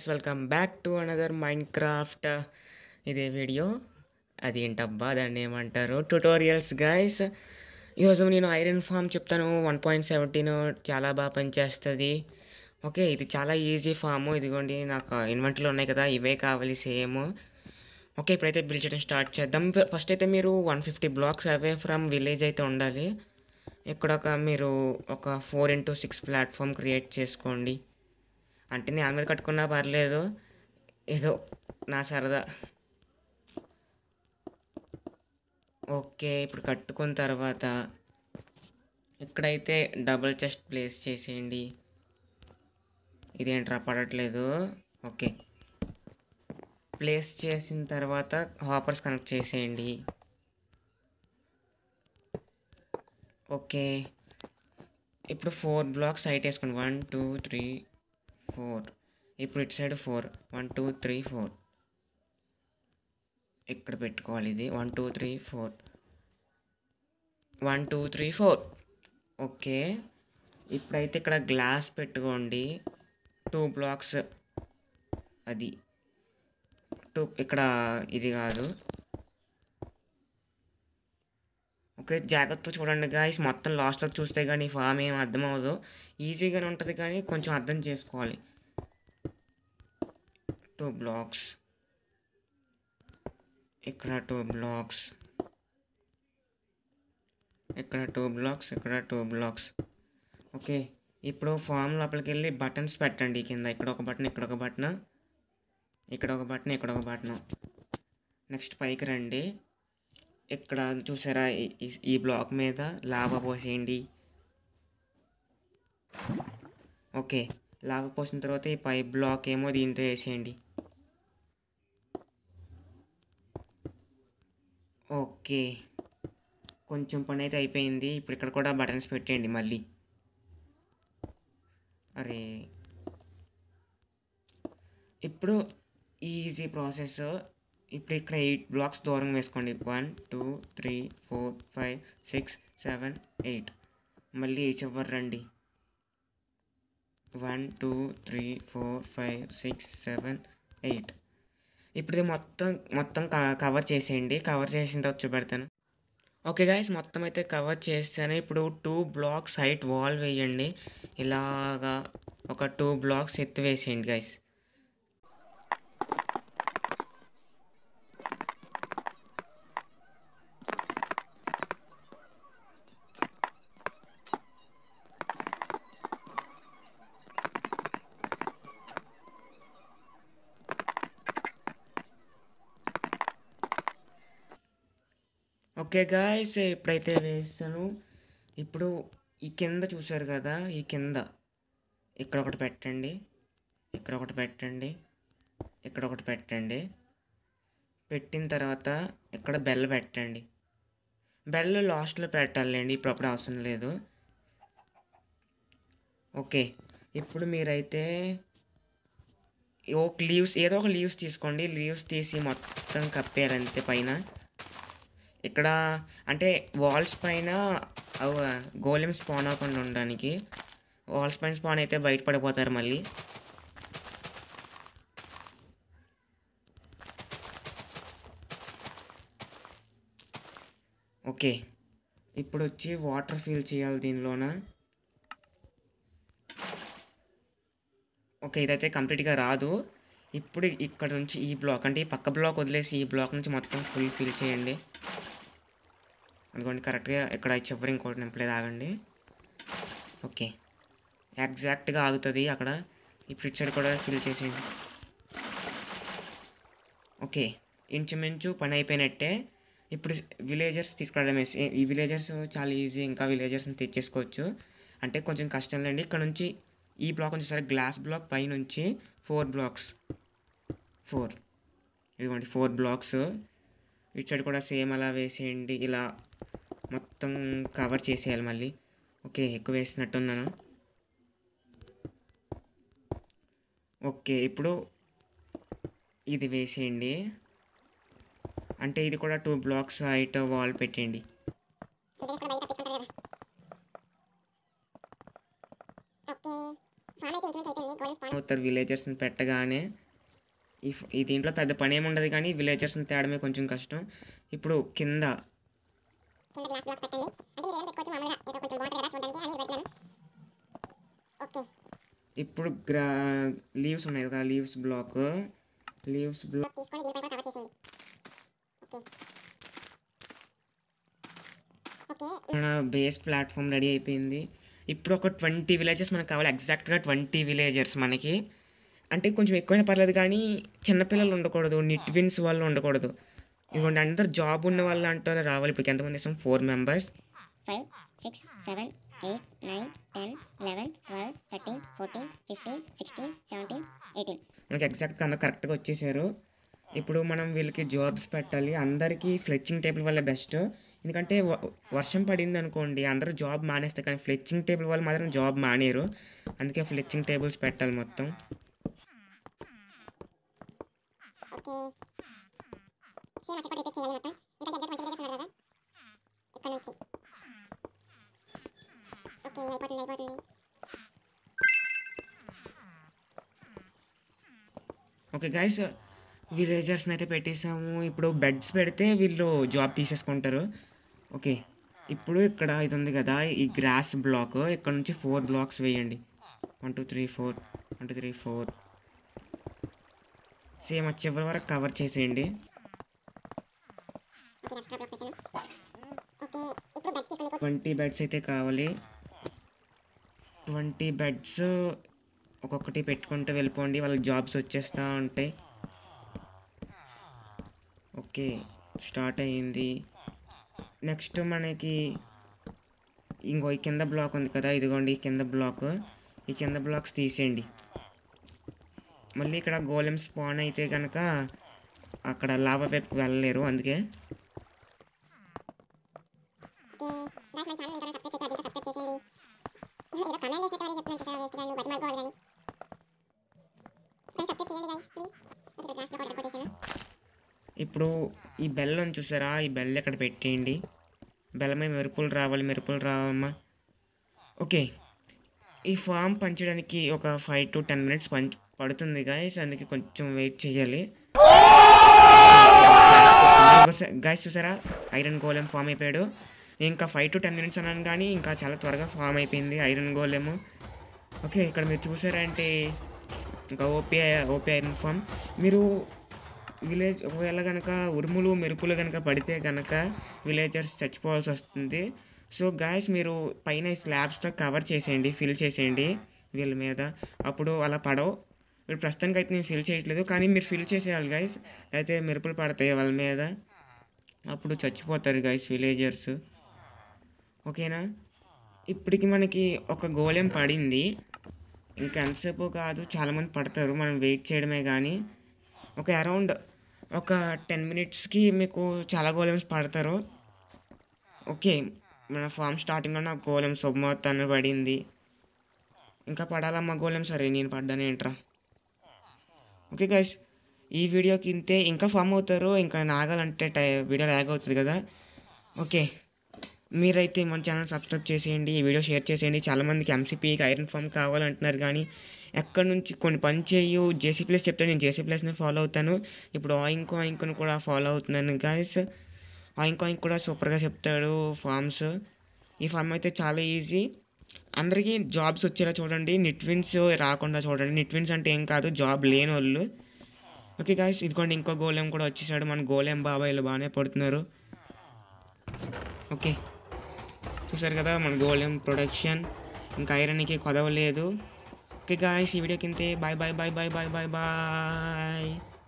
guys welcome back to another Minecraft ఇదే video అదేంటబ్బా దాన్ని ఏమంటారు ట్యూటోరియల్స్ గైస్ ఈరోజు నేను ఐరన్ ఫామ్ చెప్తాను వన్ పాయింట్ సెవెంటీన్ చాలా బాగా పనిచేస్తుంది ఓకే ఇది చాలా ఈజీ ఫాము ఇదిగోండి నాకు ఇన్వెంటర్లు ఉన్నాయి కదా ఇవే కావాలి సేమ్ ఓకే ఇప్పుడైతే బిల్డ్ చేయడం స్టార్ట్ చేద్దాం ఫస్ట్ అయితే మీరు వన్ ఫిఫ్టీ బ్లాక్స్ అవే ఫ్రమ్ విలేజ్ అయితే ఉండాలి ఇక్కడ ఒక మీరు ఒక four into six platform create చేసుకోండి అంటే నేను మీద కట్టుకున్నా పర్లేదు ఏదో నా సరదా ఓకే ఇప్పుడు కట్టుకున్న తర్వాత ఇక్కడైతే డబుల్ చెస్ట్ ప్లేస్ చేసేయండి ఇదేంట్రా పడట్లేదు ఓకే ప్లేస్ చేసిన తర్వాత హాపర్స్ కనెక్ట్ చేసేయండి ఓకే ఇప్పుడు ఫోర్ బ్లాక్స్ హైట్ వేసుకోండి వన్ టూ త్రీ ఫోర్ ఇప్పుడు ఇటు side four one two three four ఇక్కడ పెట్టుకోవాలి ఇది one two three four one two three four okay ఇప్పుడైతే ఇక్కడ గ్లాస్ పెట్టుకోండి టూ బ్లాక్స్ అది టూ ఇక్కడ ఇది కాదు ఓకే జాగ్రత్తగా చూడండి గాయస్ మొత్తం లాస్ట్ చూస్తే కానీ ఫామ్ ఏం అర్థం అవ్వదు ఈజీగానే ఉంటుంది కానీ కొంచెం అర్థం చేసుకోవాలి టూ బ్లాక్స్ ఇక్కడ టూ బ్లాక్స్ ఇక్కడ టూ బ్లాక్స్ ఇక్కడ టూ బ్లాక్స్ ఓకే ఇప్పుడు ఫామ్ లోపలికి వెళ్ళి బటన్స్ పెట్టండి కింద ఇక్కడ ఒక బటన్ ఇక్కడ ఒక బటన్ ఇక్కడ ఒక బటన్ ఇక్కడ ఒక బటన్ నెక్స్ట్ పైకి రండి ఇక్కడ చూసారా ఈ బ్లాక్ మీద లావా పోసేయండి ఓకే లాభ పోసిన తర్వాత ఈ పై బ్లాక్ ఏమో దీంతో వేసేయండి ఓకే కొంచెం పని అయితే అయిపోయింది ఇప్పుడు ఇక్కడ కూడా బటన్స్ పెట్టేయండి మళ్ళీ అరే ఇప్పుడు ఈజీ ప్రాసెస్ ఇప్పుడు ఇక్కడ ఎయిట్ బ్లాక్స్ దూరం వేసుకోండి one two three four five six seven eight మళ్ళీ చివరి రండి one two three four five six seven eight ఇప్పుడు మొత్తం మొత్తం కవర్ చేసేయండి కవర్ చేసిన తర్వాత చూపెడతాను ఓకే గాయస్ మొత్తం అయితే కవర్ చేస్తాను ఇప్పుడు టూ బ్లాక్స్ హైట్ వాల్ వేయండి ఇలాగా ఒక టూ బ్లాక్స్ ఎత్తు వేసేయండి గాయస్ ఓకే గాయస్ ఎప్పుడైతే వేసాను ఇప్పుడు ఈ కింద చూశారు కదా ఈ కింద ఇక్కడ ఒకటి పెట్టండి ఇక్కడ ఒకటి పెట్టండి ఇక్కడ ఒకటి పెట్టండి పెట్టిన తర్వాత ఇక్కడ బెల్ పెట్టండి బెల్ లాస్ట్లో పెట్టాలండి ఇప్పుడు అప్పుడు అవసరం లేదు ఓకే ఇప్పుడు మీరైతే ఒక లీవ్స్ ఏదో ఒక లీవ్స్ తీసుకోండి లీవ్స్ తీసి మొత్తం కప్పారంతే పైన ఇక్కడ అంటే వాల్స్ పైన గోలెం స్పాన్ అవ్వకుండా ఉండడానికి వాల్స్ పైన స్పాన్ అయితే బయటపడిపోతారు మళ్ళీ ఓకే ఇప్పుడు వచ్చి వాటర్ ఫిల్ చేయాలి దీనిలోన ఓకే ఇదైతే కంప్లీట్గా రాదు ఇప్పుడు ఇక్కడ నుంచి ఈ బ్లాక్ అంటే ఈ పక్క బ్లాక్ వదిలేసి ఈ బ్లాక్ నుంచి మొత్తం ఫుల్ ఫిల్ చేయండి అనుకోండి కరెక్ట్గా ఇక్కడ చివరి ఇంకోటి నింపలేదు ఆగండి ఓకే ఎగ్జాక్ట్గా ఆగుతుంది అక్కడ ఈ ఫ్రిడ్జ్ సైడ్ కూడా ఫిల్ చేసేయండి ఓకే ఇంచుమించు పని అయిపోయినట్టే ఇప్పుడు విలేజర్స్ తీసుకురావడం ఈ విలేజర్స్ చాలా ఈజీ ఇంకా విలేజర్స్ని తెచ్చేసుకోవచ్చు అంటే కొంచెం కష్టం లేండి ఇక్కడ నుంచి ఈ బ్లాక్ వచ్చేసరికి గ్లాస్ బ్లాక్ పైనుంచి ఫోర్ బ్లాక్స్ ఫోర్ ఇదిగోండి ఫోర్ బ్లాక్స్ ఇటు సైడ్ కూడా సేమ్ అలా వేసేయండి ఇలా మొత్తం కవర్ చేసేయాలి మళ్ళీ ఓకే ఎక్కువ వేసినట్టున్నాను ఓకే ఇప్పుడు ఇది వేసేయండి అంటే ఇది కూడా టూ బ్లాక్స్ హైట్ వాల్ పెట్టండి అవుతారు విలేజర్స్ని పెట్టగానే ఈ దీంట్లో పెద్ద పని ఏమి ఉండదు కానీ విలేజర్స్ని తేడమే కొంచెం కష్టం ఇప్పుడు కింద కింద గ్లాస్ బ్లాక్స్ పెట్టండి అంటే మీరు ఏం పెట్టుకోవచ్చు మామూలుగా ఏదో కొంచెం కదా చూడడానికి అని ఓకే ఇప్పుడు గ్రా లీవ్స్ ఉన్నాయి కదా లీవ్స్ బ్లాక్ లీవ్స్ బ్లాక్ తీసుకొని దీనిపై కూడా కవర్ చేసేయండి ఓకే మన బేస్ ప్లాట్ఫామ్ రెడీ అయిపోయింది ఇప్పుడు ఒక ట్వంటీ విలేజెస్ మనకు కావాలి ఎగ్జాక్ట్గా ట్వంటీ విలేజర్స్ మనకి అంటే కొంచెం ఎక్కువైనా పర్లేదు కానీ చిన్నపిల్లలు ఉండకూడదు నిట్విన్స్ వాళ్ళు ఉండకూడదు ఇదిగోండి అందరు జాబ్ ఉన్న వాళ్ళు అంటారు రావాలి ఇప్పుడు ఎంతమంది ఇస్తాం four members five six seven eight nine ten eleven twelve thirteen fourteen fifteen sixteen seventeen eighteen మనకి ఎగ్జాక్ట్గా అందరు కరెక్ట్గా వచ్చేసారు ఇప్పుడు మనం వీళ్ళకి జాబ్స్ పెట్టాలి అందరికీ ఫ్లెచ్చింగ్ టేబుల్ వల్ల బెస్ట్ ఎందుకంటే వర్షం పడింది అనుకోండి అందరూ జాబ్ మానేస్తారు కానీ ఫ్లెచ్చింగ్ టేబుల్ వల్ల మాత్రం జాబ్ మానేరు అందుకే ఫ్లెచ్చింగ్ టేబుల్స్ పెట్టాలి మొత్తం సేమ్ రిపీట్ చేయాలి మొత్తం ఇంకా ఎగ్జాక్ట్ కదా ఇక్కడ నుంచి ఓకే అయిపోతుంది అయిపోతుంది ఓకే గైస్ విలేజర్స్ని అయితే పెట్టేసాము ఇప్పుడు బెడ్స్ పెడితే వీళ్ళు జాబ్ తీసేసుకుంటారు ఓకే ఇప్పుడు ఇక్కడ ఇది ఉంది కదా ఈ గ్రాస్ బ్లాక్ ఇక్కడ నుంచి ఫోర్ బ్లాక్స్ వేయండి one two three four one two three four same వచ్చే వరకు కవర్ చేసేయండి ట్వంటీ బెడ్స్ అయితే కావాలి ట్వంటీ బెడ్స్ ఒక్కొక్కటి పెట్టుకుంటూ వెళ్ళిపోండి వాళ్ళకి జాబ్స్ వచ్చేస్తూ ఉంటాయి ఓకే స్టార్ట్ అయ్యింది నెక్స్ట్ మనకి ఇంకో ఈ కింద బ్లాక్ ఉంది కదా ఇదిగోండి ఈ కింద బ్లాక్ ఈ కింద బ్లాక్స్ తీసేయండి మళ్ళీ ఇక్కడ గోలెమ్ స్పాన్ అయితే కనుక అక్కడ లావా వైపుకి వెళ్ళలేరు అందుకే ఛానల్ ఇంకా సబ్స్క్రైబ్ సబ్స్క్రైబ్ ఏదో కమెంట్ చేసినట్టు సబ్స్క్రైబ్ చేయండి ప్లీజ్ కొట్టేసాను ఇప్పుడు ఈ బెల్ అని చూసారా ఈ బెల్ ఎక్కడ పెట్టేయండి బెల్లమే మెరుపులు రావాలి మెరుపులు రావమ్మా ఓకే ఈ ఫామ్ పంచడానికి ఒక five to ten minutes punch పడుతుంది గాయస్ అందుకే కొంచెం వెయిట్ చేయాలి గాయస్ చూసారా ఐరన్ గోలెం ఫామ్ అయిపోయాడు ఇంకా ఫైవ్ టు టెన్ మినిట్స్ అన్నాను కానీ ఇంకా చాలా త్వరగా ఫామ్ అయిపోయింది ఐరన్ గోలేము ఓకే ఇక్కడ మీరు చూసారంటే ఇంకా ఓపీ ఓపీ ఐరన్ ఫామ్ మీరు విలేజ్ ఒకవేళ కనుక ఉరుములు మెరుపులు కనుక పడితే కనుక విలేజర్స్ చచ్చిపోవాల్సి వస్తుంది సో గాయస్ మీరు పైన స్లాబ్స్తో కవర్ చేసేయండి ఫిల్ చేసేయండి వీళ్ళ మీద అప్పుడు అలా పడవు ఇప్పుడు ప్రస్తుతానికి అయితే నేను ఫిల్ చేయట్లేదు కానీ మీరు ఫిల్ చేసేయాలి గైస్ అయితే మెరుపులు పడతాయి వాళ్ళ మీద అప్పుడు చచ్చిపోతారు గైస్ విలేజర్స్ ఓకేనా ఇప్పటికి మనకి ఒక గోళం పడింది ఇంకా ఎంతసేపు కాదు చాలామంది పడతారు మనం వెయిట్ చేయడమే కానీ ఒక అరౌండ్ ఒక టెన్ మినిట్స్కి మీకు చాలా గోలెమ్స్ పడతారు ఓకే మన ఫామ్ స్టార్టింగ్లో నాకు గోలెం సొమ్మతన పడింది ఇంకా మా గోలెం సరే నేను పడ్డాను ఏంట్రా ఓకే గైస్ ఈ వీడియోకి ఇంతే ఇంకా ఫామ్ అవుతారు ఇంకా నాగాలంటే టై వీడియో లాగ్ అవుతుంది కదా ఓకే మీరైతే మన ఛానల్ సబ్స్క్రైబ్ చేసేయండి ఈ వీడియో షేర్ చేసేయండి చాలామందికి ఎంసీపీకి ఐరన్ ఫామ్ కావాలంటున్నారు కానీ ఎక్కడి నుంచి కొన్ని పని చేయు జేసీ ప్లేస్ చెప్తే నేను జేసీ ప్లేస్ని ఫాలో అవుతాను ఇప్పుడు ఆయింకో ఆయింకోని కూడా ఫాలో అవుతున్నాను గాయస్ ఆయింకో ఆయింక్ కూడా సూపర్గా చెప్తాడు ఫామ్స్ ఈ ఫామ్ అయితే చాలా ఈజీ అందరికీ జాబ్స్ వచ్చేలా చూడండి నిట్విన్స్ రాకుండా చూడండి నిట్విన్స్ అంటే ఏం కాదు జాబ్ లేని వాళ్ళు ఓకే గాయస్ ఇదిగోండి ఇంకో గోలేం కూడా వచ్చేసాడు మన గోలేం బాబాయ్లు బాగానే పడుతున్నారు ఓకే చూసారు కదా మన గోల్డెం ప్రొడక్షన్ ఇంకా ఐరన్కి కొదవలేదు ఓకే గాయస్ ఈ వీడియోకి కింద bye bye bye bye bye bye bye